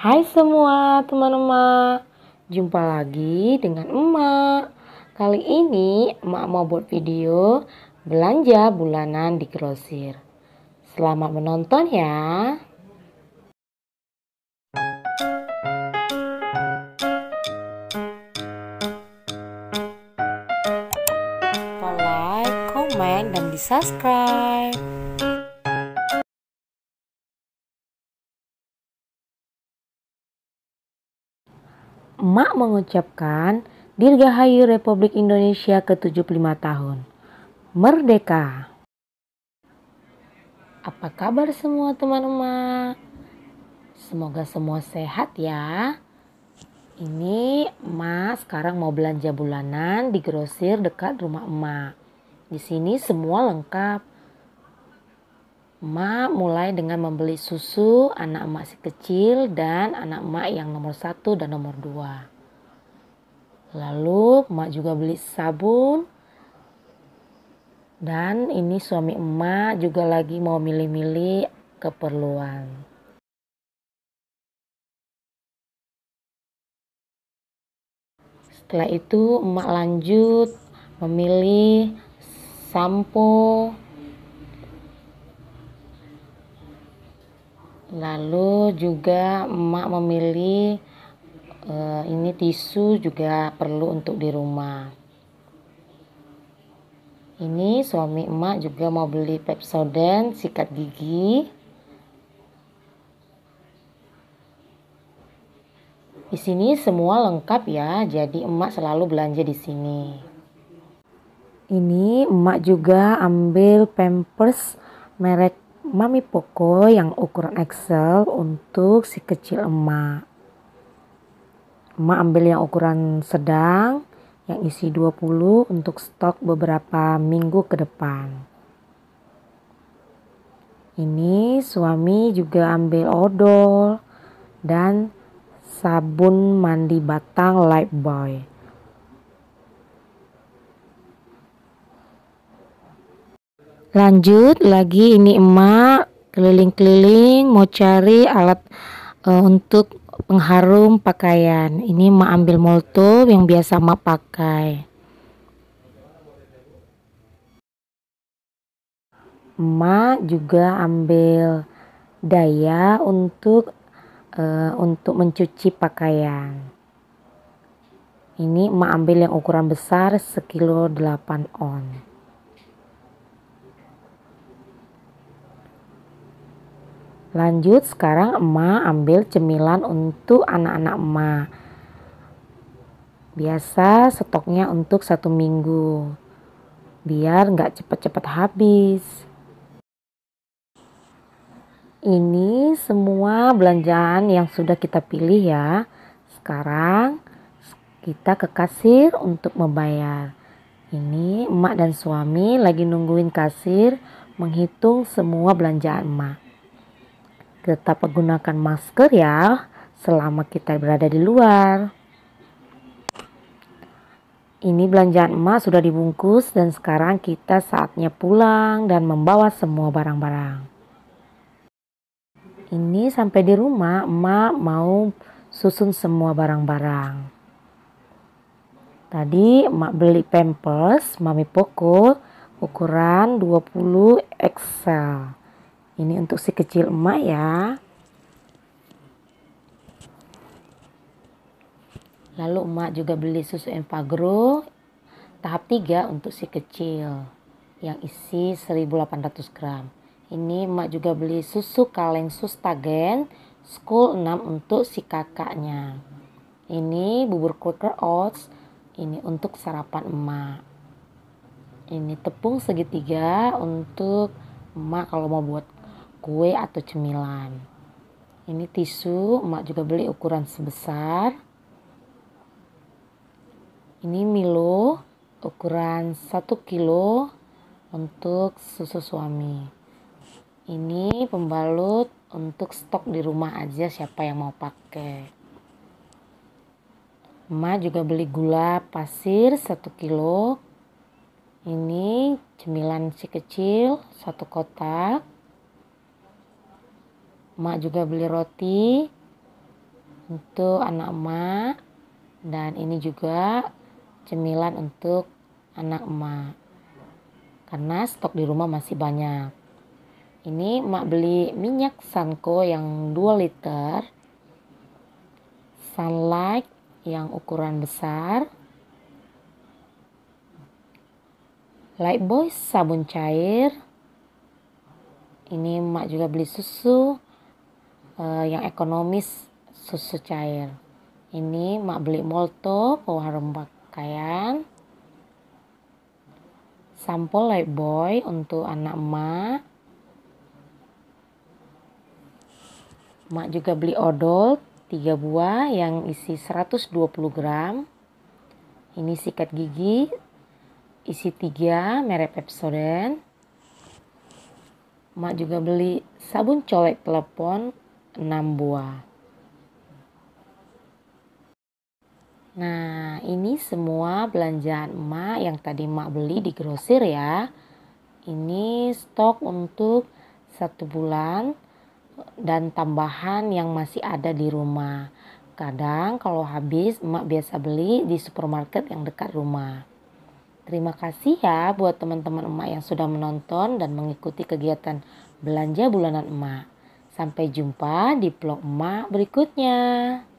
Hai semua teman-teman, jumpa lagi dengan emak. Kali ini emak mau buat video belanja bulanan di grosir. Selamat menonton ya. Like, comment, dan di subscribe. Mak mengucapkan Dirgahayu Republik Indonesia ke-75 tahun. Merdeka! Apa kabar semua teman teman Semoga semua sehat ya. Ini emak sekarang mau belanja bulanan di grosir dekat rumah emak. Di sini semua lengkap. Mak mulai dengan membeli susu anak emak si kecil dan anak emak yang nomor satu dan nomor dua. Lalu emak juga beli sabun. Dan ini suami emak juga lagi mau milih-milih keperluan. Setelah itu emak lanjut memilih sampo, lalu juga emak memilih eh, ini tisu juga perlu untuk di rumah ini suami emak juga mau beli pepsodent sikat gigi di sini semua lengkap ya jadi emak selalu belanja di sini ini emak juga ambil pampers merek Mami Poco yang ukuran XL untuk si kecil emak. Emak ambil yang ukuran sedang yang isi 20 untuk stok beberapa minggu ke depan. Ini suami juga ambil odol dan sabun mandi batang light boy. lanjut lagi ini emak keliling-keliling mau cari alat e, untuk pengharum pakaian ini emak ambil molto yang biasa emak pakai emak juga ambil daya untuk e, untuk mencuci pakaian ini emak ambil yang ukuran besar sekilo delapan on Lanjut sekarang emak ambil cemilan untuk anak-anak emak. Biasa stoknya untuk satu minggu. Biar nggak cepat-cepat habis. Ini semua belanjaan yang sudah kita pilih ya. Sekarang kita ke kasir untuk membayar. Ini emak dan suami lagi nungguin kasir menghitung semua belanjaan emak. Tetap menggunakan masker ya selama kita berada di luar. Ini belanjaan emak sudah dibungkus dan sekarang kita saatnya pulang dan membawa semua barang-barang. Ini sampai di rumah emak mau susun semua barang-barang. Tadi emak beli pampers mami poko ukuran 20 XL. Ini untuk si kecil emak ya. Lalu emak juga beli susu empagro tahap 3 untuk si kecil yang isi 1800 gram. Ini emak juga beli susu kaleng sustagen school 6 untuk si kakaknya. Ini bubur Quaker Oats ini untuk sarapan emak. Ini tepung segitiga untuk emak kalau mau buat kue atau cemilan. Ini tisu, emak juga beli ukuran sebesar. Ini Milo, ukuran 1 kilo untuk susu suami. Ini pembalut untuk stok di rumah aja siapa yang mau pakai. Emak juga beli gula pasir 1 kilo. Ini cemilan si kecil satu kotak. Mak juga beli roti untuk anak emak dan ini juga cemilan untuk anak emak. Karena stok di rumah masih banyak. Ini emak beli minyak Sanko yang 2 liter. Sunlight yang ukuran besar. Light Boy sabun cair. Ini emak juga beli susu uh, yang ekonomis susu cair ini mak beli molto ke warung pakaian Sampo light boy untuk anak mak mak juga beli odol tiga buah yang isi 120 gram ini sikat gigi isi tiga merek Pepsodent mak juga beli sabun colek telepon 6 buah. Nah, ini semua belanjaan emak yang tadi emak beli di grosir ya. Ini stok untuk satu bulan dan tambahan yang masih ada di rumah. Kadang kalau habis emak biasa beli di supermarket yang dekat rumah. Terima kasih ya buat teman-teman emak yang sudah menonton dan mengikuti kegiatan belanja bulanan emak. Sampai jumpa di vlog emak berikutnya.